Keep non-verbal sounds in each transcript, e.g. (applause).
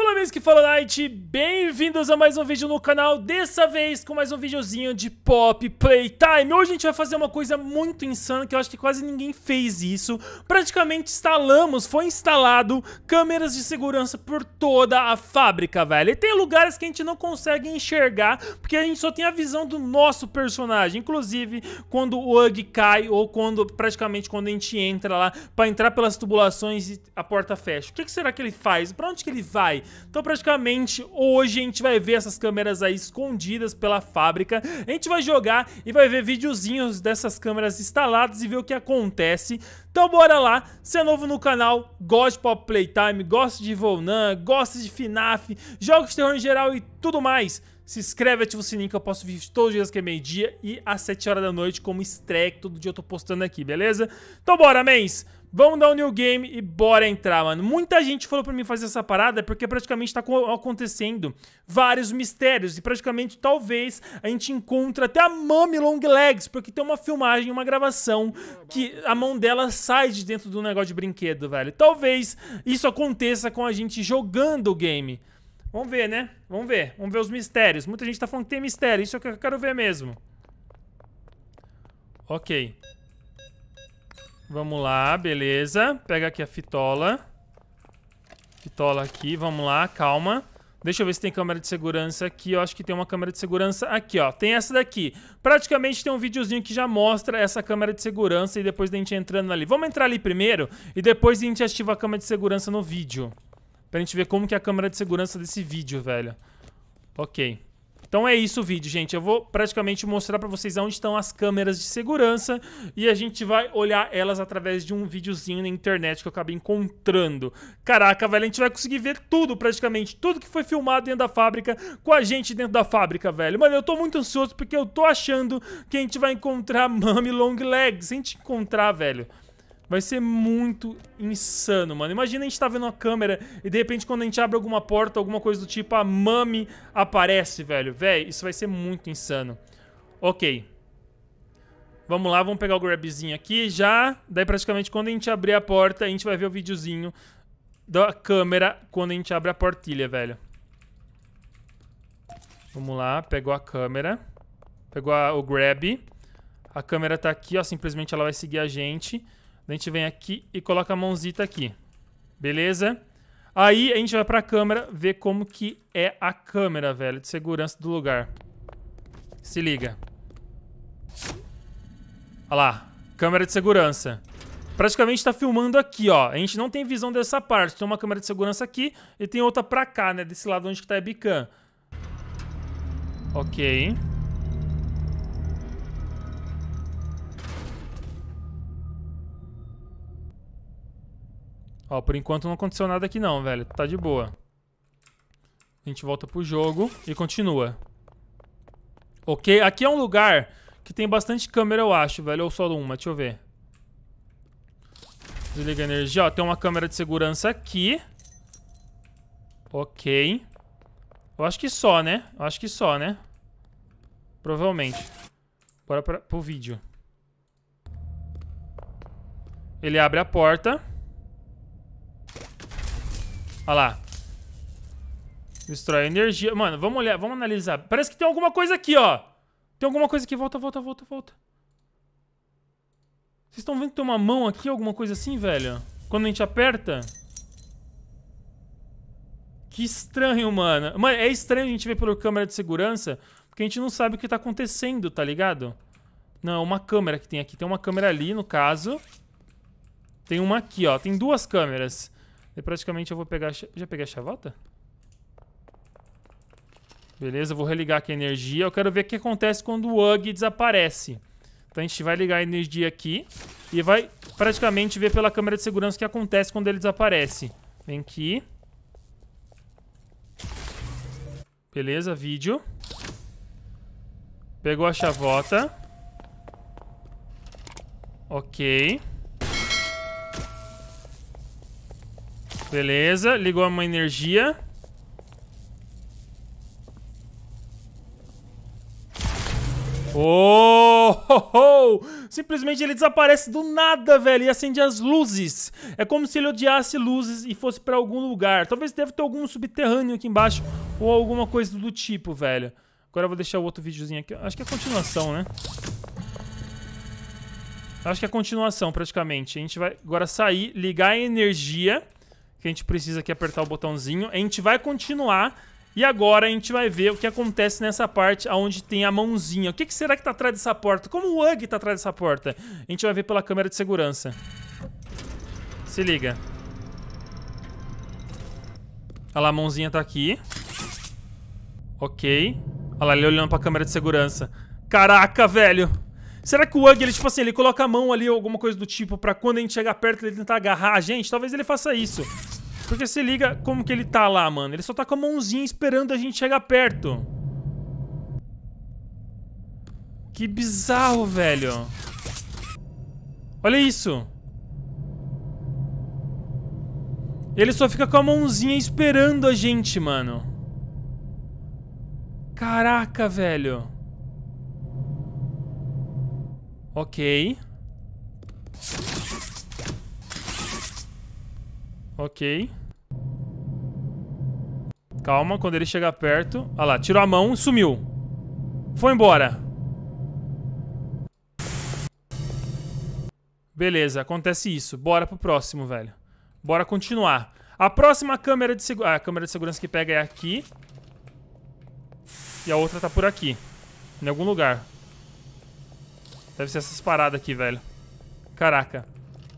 Fala amigos que fala Night, bem-vindos a mais um vídeo no canal, dessa vez com mais um videozinho de Pop Playtime. Hoje a gente vai fazer uma coisa muito insana, que eu acho que quase ninguém fez isso. Praticamente instalamos, foi instalado câmeras de segurança por toda a fábrica, velho. E tem lugares que a gente não consegue enxergar, porque a gente só tem a visão do nosso personagem. Inclusive, quando o Ugg cai ou quando praticamente quando a gente entra lá pra entrar pelas tubulações e a porta fecha. O que, que será que ele faz? Pra onde que ele vai? Então praticamente hoje a gente vai ver essas câmeras aí escondidas pela fábrica. A gente vai jogar e vai ver videozinhos dessas câmeras instaladas e ver o que acontece. Então bora lá, se é novo no canal, gosta de Pop Playtime, gosta de Volnan, gosta de FNAF, jogos de terror em geral e tudo mais. Se inscreve, ativa o sininho que eu posto vídeos todos os dias que é meio-dia e às 7 horas da noite como estreia, todo dia eu tô postando aqui, beleza? Então bora, mens! Vamos dar um new game e bora entrar, mano. Muita gente falou pra mim fazer essa parada porque praticamente tá acontecendo vários mistérios. E praticamente, talvez, a gente encontre até a Mami Long Legs, porque tem uma filmagem, uma gravação que a mão dela sai de dentro do negócio de brinquedo, velho. Talvez isso aconteça com a gente jogando o game. Vamos ver, né? Vamos ver. Vamos ver os mistérios. Muita gente tá falando que tem mistério. Isso é o que eu quero ver mesmo. Ok. Vamos lá, beleza. Pega aqui a fitola. Fitola aqui, vamos lá, calma. Deixa eu ver se tem câmera de segurança aqui. Eu acho que tem uma câmera de segurança aqui, ó. Tem essa daqui. Praticamente tem um videozinho que já mostra essa câmera de segurança e depois da gente entrando ali. Vamos entrar ali primeiro e depois a gente ativa a câmera de segurança no vídeo. Pra gente ver como que é a câmera de segurança desse vídeo, velho. Ok. Então é isso o vídeo, gente. Eu vou praticamente mostrar para vocês onde estão as câmeras de segurança e a gente vai olhar elas através de um videozinho na internet que eu acabei encontrando. Caraca, velho, a gente vai conseguir ver tudo, praticamente, tudo que foi filmado dentro da fábrica, com a gente dentro da fábrica, velho. Mano, eu tô muito ansioso porque eu tô achando que a gente vai encontrar (laughs) Mami Long Legs. Se a gente encontrar, velho... Vai ser muito insano, mano. Imagina a gente tá vendo a câmera e de repente quando a gente abre alguma porta, alguma coisa do tipo, a mami aparece, velho. Velho, isso vai ser muito insano. Ok. Vamos lá, vamos pegar o grabzinho aqui já. Daí praticamente quando a gente abrir a porta, a gente vai ver o videozinho da câmera quando a gente abre a portilha, velho. Vamos lá, pegou a câmera. Pegou a, o grab. A câmera tá aqui, ó. Simplesmente ela vai seguir a gente. A gente vem aqui e coloca a mãozita aqui. Beleza? Aí a gente vai pra câmera ver como que é a câmera, velho, de segurança do lugar. Se liga. Olha lá, câmera de segurança. Praticamente tá filmando aqui, ó. A gente não tem visão dessa parte. Tem uma câmera de segurança aqui e tem outra pra cá, né? Desse lado onde que tá a bican. Ok. Ó, por enquanto não aconteceu nada aqui não, velho. Tá de boa. A gente volta pro jogo e continua. Ok? Aqui é um lugar que tem bastante câmera, eu acho, velho. Ou só uma, deixa eu ver. Desliga a energia. Ó, tem uma câmera de segurança aqui. Ok. Eu acho que só, né? Eu acho que só, né? Provavelmente. Bora pra, pro vídeo. Ele abre a porta. Olha lá. Destrói energia. Mano, vamos olhar, vamos analisar. Parece que tem alguma coisa aqui, ó. Tem alguma coisa aqui. Volta, volta, volta, volta. Vocês estão vendo que tem uma mão aqui, alguma coisa assim, velho? Quando a gente aperta... Que estranho, mano. Mano, é estranho a gente ver pela câmera de segurança, porque a gente não sabe o que tá acontecendo, tá ligado? Não, é uma câmera que tem aqui. Tem uma câmera ali, no caso. Tem uma aqui, ó. Tem duas câmeras. E praticamente eu vou pegar... Já peguei a chavota? Beleza, vou religar aqui a energia. Eu quero ver o que acontece quando o UG desaparece. Então a gente vai ligar a energia aqui e vai praticamente ver pela câmera de segurança o que acontece quando ele desaparece. Vem aqui. Beleza, vídeo. Pegou a chavota. Ok. Beleza, ligou uma energia. Oh, Simplesmente ele desaparece do nada, velho, e acende as luzes. É como se ele odiasse luzes e fosse para algum lugar. Talvez deve ter algum subterrâneo aqui embaixo ou alguma coisa do tipo, velho. Agora eu vou deixar o outro videozinho aqui. Acho que é a continuação, né? Acho que é a continuação, praticamente. A gente vai agora sair, ligar a energia que a gente precisa aqui apertar o botãozinho. A gente vai continuar e agora a gente vai ver o que acontece nessa parte onde tem a mãozinha. O que, que será que está atrás dessa porta? Como o Ugg está atrás dessa porta? A gente vai ver pela câmera de segurança. Se liga. Olha lá, a mãozinha está aqui. Ok. Olha lá, ele olhando para a câmera de segurança. Caraca, velho! Será que o Ugg, ele, tipo assim, ele coloca a mão ali ou alguma coisa do tipo pra quando a gente chegar perto ele tentar agarrar a gente? Talvez ele faça isso. Porque se liga como que ele tá lá, mano. Ele só tá com a mãozinha esperando a gente chegar perto. Que bizarro, velho. Olha isso. Ele só fica com a mãozinha esperando a gente, mano. Caraca, velho. Ok. Ok. Calma, quando ele chegar perto... Olha lá, tirou a mão e sumiu. Foi embora. Beleza, acontece isso. Bora pro próximo, velho. Bora continuar. A próxima câmera de segurança... Ah, a câmera de segurança que pega é aqui. E a outra tá por aqui. Em algum lugar. Deve ser essas paradas aqui, velho. Caraca.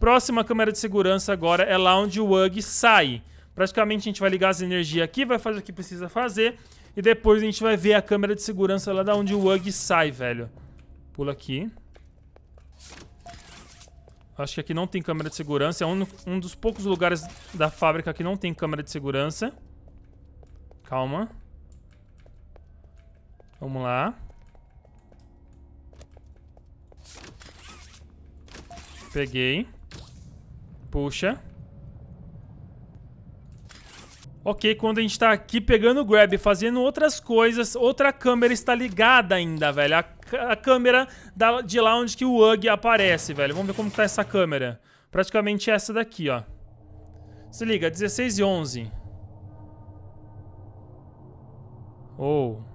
Próxima câmera de segurança agora é lá onde o UG sai. Praticamente a gente vai ligar as energias aqui, vai fazer o que precisa fazer. E depois a gente vai ver a câmera de segurança lá da onde o UG sai, velho. Pula aqui. Acho que aqui não tem câmera de segurança. É um, um dos poucos lugares da fábrica que não tem câmera de segurança. Calma. Vamos lá. Peguei. Puxa. Ok, quando a gente tá aqui pegando o grab, fazendo outras coisas, outra câmera está ligada ainda, velho. A, a câmera da, de lá onde que o UG aparece, velho. Vamos ver como tá essa câmera. Praticamente essa daqui, ó. Se liga, 16 e 11. Ou... Oh.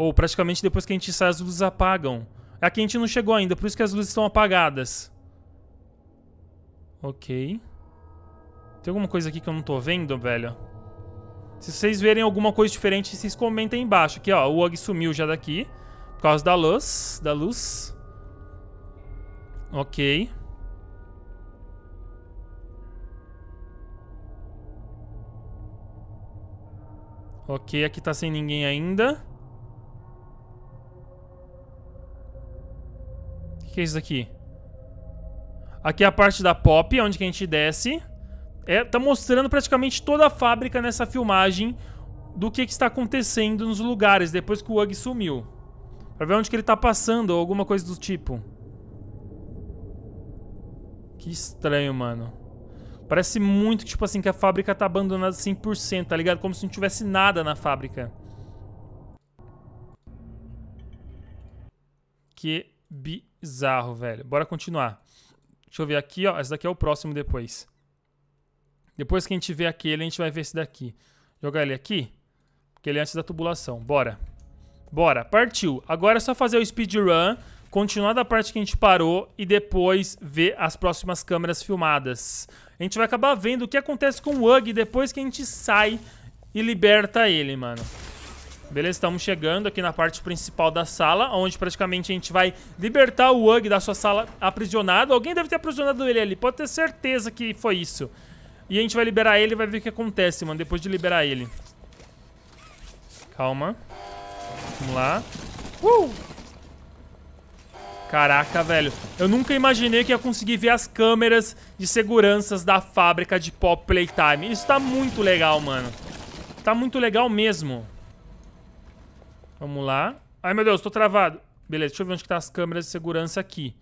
Ou oh, praticamente depois que a gente sai, as luzes apagam. Aqui é a gente não chegou ainda, por isso que as luzes estão apagadas. Ok. Tem alguma coisa aqui que eu não tô vendo, velho? Se vocês verem alguma coisa diferente, vocês comentem aí embaixo. Aqui, ó, o Og sumiu já daqui. Por causa da luz. Da luz. Ok. Ok, aqui tá sem ninguém ainda. O que, que é isso aqui? Aqui é a parte da pop, onde que a gente desce. É, tá mostrando praticamente toda a fábrica nessa filmagem do que, que está acontecendo nos lugares depois que o Ugg sumiu. Pra ver onde que ele tá passando ou alguma coisa do tipo. Que estranho, mano. Parece muito, tipo assim, que a fábrica tá abandonada 100%, tá ligado? Como se não tivesse nada na fábrica. Que bizarro, velho. Bora continuar. Deixa eu ver aqui, ó. Esse daqui é o próximo depois. Depois que a gente vê aquele, a gente vai ver esse daqui. Jogar ele aqui, porque ele é antes da tubulação. Bora. Bora, partiu. Agora é só fazer o speedrun, continuar da parte que a gente parou e depois ver as próximas câmeras filmadas. A gente vai acabar vendo o que acontece com o Ugg depois que a gente sai e liberta ele, mano. Beleza, estamos chegando aqui na parte principal da sala, onde praticamente a gente vai libertar o Ug da sua sala aprisionado. Alguém deve ter aprisionado ele ali, pode ter certeza que foi isso. E a gente vai liberar ele e vai ver o que acontece, mano, depois de liberar ele. Calma. Vamos lá. Uh! Caraca, velho. Eu nunca imaginei que ia conseguir ver as câmeras de seguranças da fábrica de Pop Playtime. Isso tá muito legal, mano. Tá muito legal mesmo. Vamos lá. Ai, meu Deus, tô travado. Beleza, deixa eu ver onde que tá as câmeras de segurança aqui.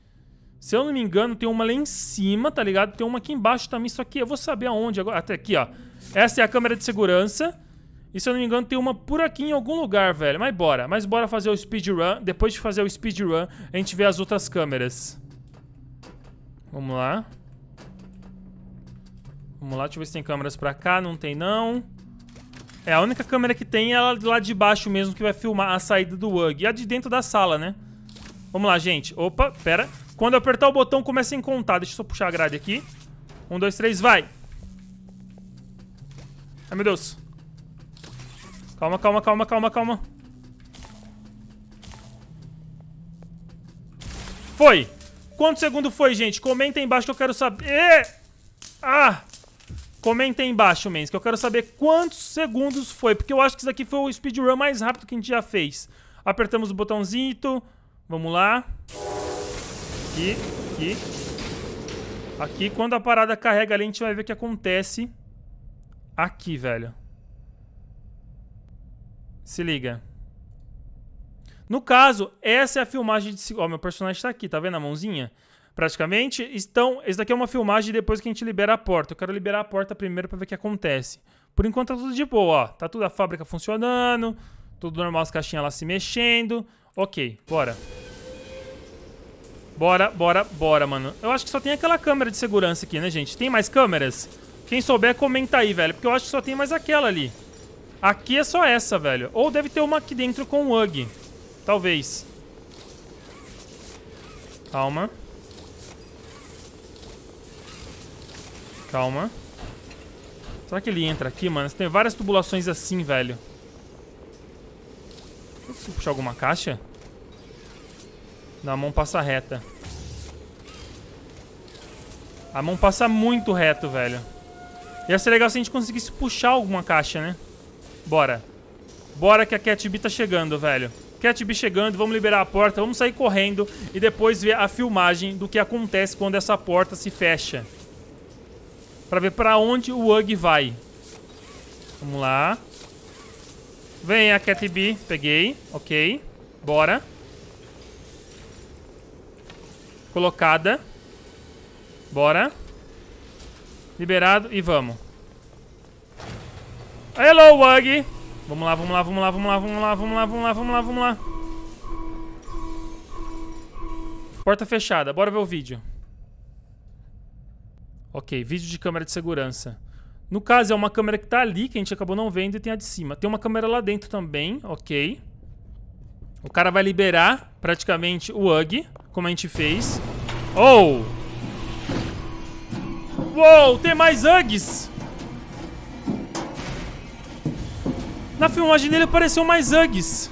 Se eu não me engano, tem uma lá em cima, tá ligado? Tem uma aqui embaixo também. Isso aqui, eu vou saber aonde agora. Até aqui, ó. Essa é a câmera de segurança. E se eu não me engano, tem uma por aqui em algum lugar, velho. Mas bora. Mas bora fazer o speedrun. Depois de fazer o speedrun, a gente vê as outras câmeras. Vamos lá. Vamos lá, deixa eu ver se tem câmeras pra cá. Não tem, não. É, a única câmera que tem é a lá de baixo mesmo que vai filmar a saída do UG. E a de dentro da sala, né? Vamos lá, gente. Opa, pera. Quando eu apertar o botão, começa a contar. Deixa eu só puxar a grade aqui. Um, dois, três, vai! Ai, meu Deus. Calma, calma, calma, calma, calma. Foi! Quanto segundo foi, gente? Comenta aí embaixo que eu quero saber. Ah! Comenta aí embaixo, Mens, que eu quero saber quantos segundos foi, porque eu acho que isso aqui foi o speedrun mais rápido que a gente já fez. Apertamos o botãozinho, vamos lá. Aqui, aqui. Aqui, quando a parada carrega ali, a gente vai ver o que acontece aqui, velho. Se liga. No caso, essa é a filmagem de... Ó, meu personagem tá aqui, tá vendo a mãozinha? praticamente. Então, isso daqui é uma filmagem depois que a gente libera a porta. Eu quero liberar a porta primeiro para ver o que acontece. Por enquanto tá tudo de boa, ó. Tá tudo a fábrica funcionando, tudo normal, as caixinhas lá se mexendo. Ok, bora. Bora, bora, bora, mano. Eu acho que só tem aquela câmera de segurança aqui, né, gente? Tem mais câmeras? Quem souber, comenta aí, velho. Porque eu acho que só tem mais aquela ali. Aqui é só essa, velho. Ou deve ter uma aqui dentro com o UG. Talvez. Calma. Calma. Será que ele entra aqui, mano? Tem várias tubulações assim, velho. Deixa eu puxar alguma caixa. Na mão passa reta. A mão passa muito reto, velho. Ia ser legal se a gente conseguisse puxar alguma caixa, né? Bora. Bora que a B tá chegando, velho. B chegando, vamos liberar a porta, vamos sair correndo e depois ver a filmagem do que acontece quando essa porta se fecha. Pra ver pra onde o Ugg vai. Vamos lá. Vem a Cat B. Peguei. Ok. Bora. Colocada. Bora. Liberado e vamos. Hello, Ug. Vamos lá, vamos lá, vamos lá, vamos lá, vamos lá, vamos lá, vamos lá, vamos lá, vamos lá. Porta fechada, bora ver o vídeo. Ok, vídeo de câmera de segurança. No caso, é uma câmera que está ali, que a gente acabou não vendo, e tem a de cima. Tem uma câmera lá dentro também, ok. O cara vai liberar praticamente o UG, como a gente fez. Oh! Uou, tem mais UGs! Na filmagem dele apareceu mais UGs.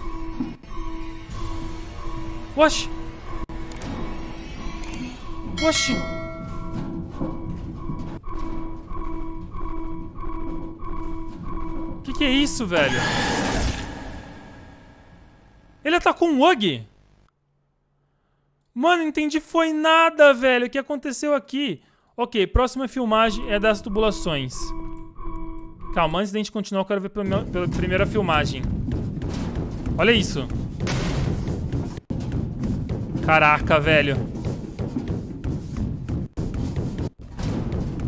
Oxi! Oxi! Que é isso, velho? Ele atacou um Ugg? Mano, entendi foi nada, velho. O que aconteceu aqui? Ok, próxima filmagem é das tubulações. Calma, antes da gente continuar, eu quero ver pela, pela primeira filmagem. Olha isso. Caraca, velho.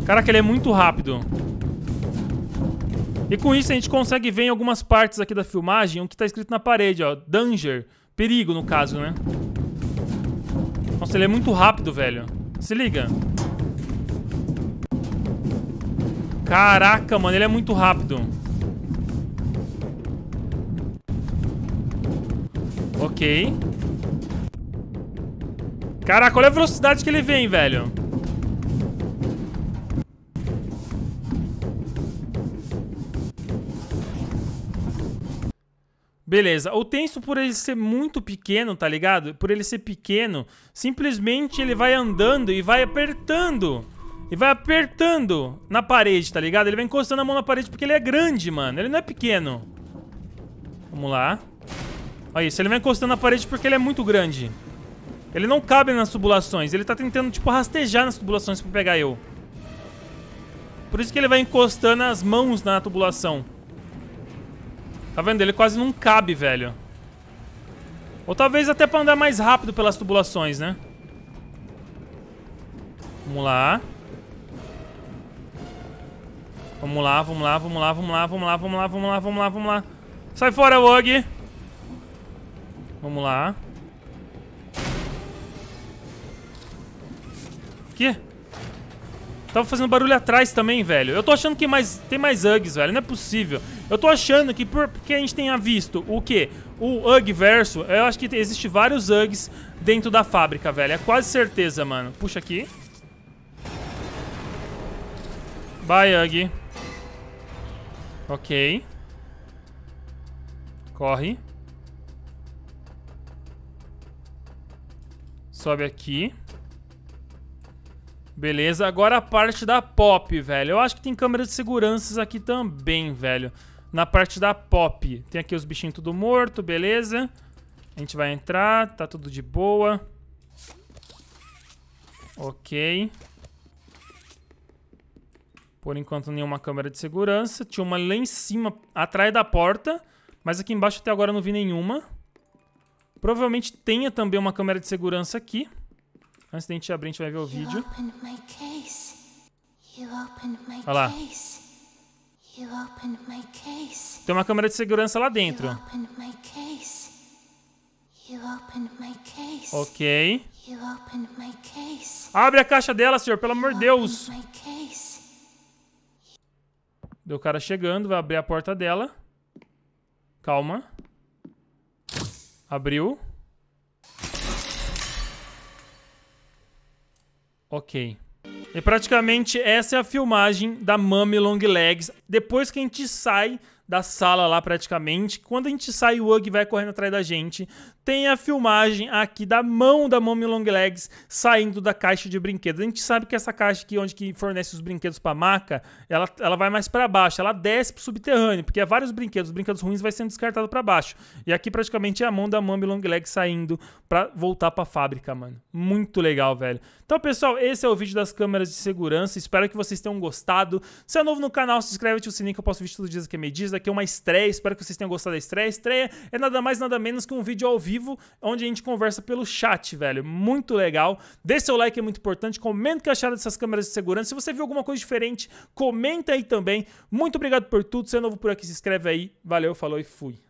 Caraca, ele é muito rápido. E com isso a gente consegue ver em algumas partes aqui da filmagem o que tá escrito na parede, ó. Danger. Perigo, no caso, né? Nossa, ele é muito rápido, velho. Se liga. Caraca, mano, ele é muito rápido. Ok. Caraca, olha a velocidade que ele vem, velho. Beleza, o tenso por ele ser muito pequeno, tá ligado? Por ele ser pequeno, simplesmente ele vai andando e vai apertando. E vai apertando na parede, tá ligado? Ele vai encostando a mão na parede porque ele é grande, mano. Ele não é pequeno. Vamos lá. Olha isso, ele vai encostando na parede porque ele é muito grande. Ele não cabe nas tubulações. Ele tá tentando, tipo, rastejar nas tubulações pra pegar eu. Por isso que ele vai encostando as mãos na tubulação. Tá vendo? Ele quase não cabe, velho. Ou talvez até pra andar mais rápido pelas tubulações, né? Vamos lá. Vamos lá, vamos lá, vamos lá, vamos lá, vamos lá, vamos lá, vamos lá, vamos lá, vamos lá. Sai fora, Wog! Vamos lá. Que? Tava fazendo barulho atrás também, velho. Eu tô achando que mais, tem mais Uggs, velho. Não é possível. Eu tô achando que por, porque a gente tenha visto o quê? O UG verso, eu acho que existe vários UGs dentro da fábrica, velho. É quase certeza, mano. Puxa aqui. Bye, UG. Ok. Corre. Sobe aqui. Beleza, agora a parte da pop, velho. Eu acho que tem câmeras de segurança aqui também, velho. Na parte da pop, tem aqui os bichinhos tudo morto, beleza. A gente vai entrar, tá tudo de boa. Ok. Por enquanto, nenhuma câmera de segurança. Tinha uma lá em cima, atrás da porta. Mas aqui embaixo até agora eu não vi nenhuma. Provavelmente tenha também uma câmera de segurança aqui. Antes da gente abrir, a gente vai ver o vídeo. Olha lá. Tem uma câmera de segurança lá dentro. Ok. Abre a caixa dela, senhor, pelo amor de Deus. Deu o cara chegando, vai abrir a porta dela. Calma. Abriu. Ok. E praticamente essa é a filmagem da Mummy Long Legs. Depois que a gente sai da sala lá praticamente, quando a gente sai o Ugg vai correndo atrás da gente, tem a filmagem aqui da mão da Mummy Long Legs saindo da caixa de brinquedos. A gente sabe que essa caixa aqui, onde que fornece os brinquedos pra maca, ela, ela vai mais para baixo, ela desce pro subterrâneo, porque há é vários brinquedos, os brinquedos ruins vai sendo descartado para baixo. E aqui praticamente é a mão da Mummy Long Legs saindo pra voltar pra fábrica, mano. Muito legal, velho. Então, pessoal, esse é o vídeo das câmeras de segurança. Espero que vocês tenham gostado. Se é novo no canal, se inscreve, ativa o sininho que eu posso vídeo todos os dias que é meio Daqui é uma estreia. Espero que vocês tenham gostado da estreia. A estreia é nada mais, nada menos que um vídeo ao vivo onde a gente conversa pelo chat, velho. Muito legal. Dê seu like, é muito importante. Comenta o que acharam dessas câmeras de segurança. Se você viu alguma coisa diferente, comenta aí também. Muito obrigado por tudo. Se é novo por aqui, se inscreve aí. Valeu, falou e fui.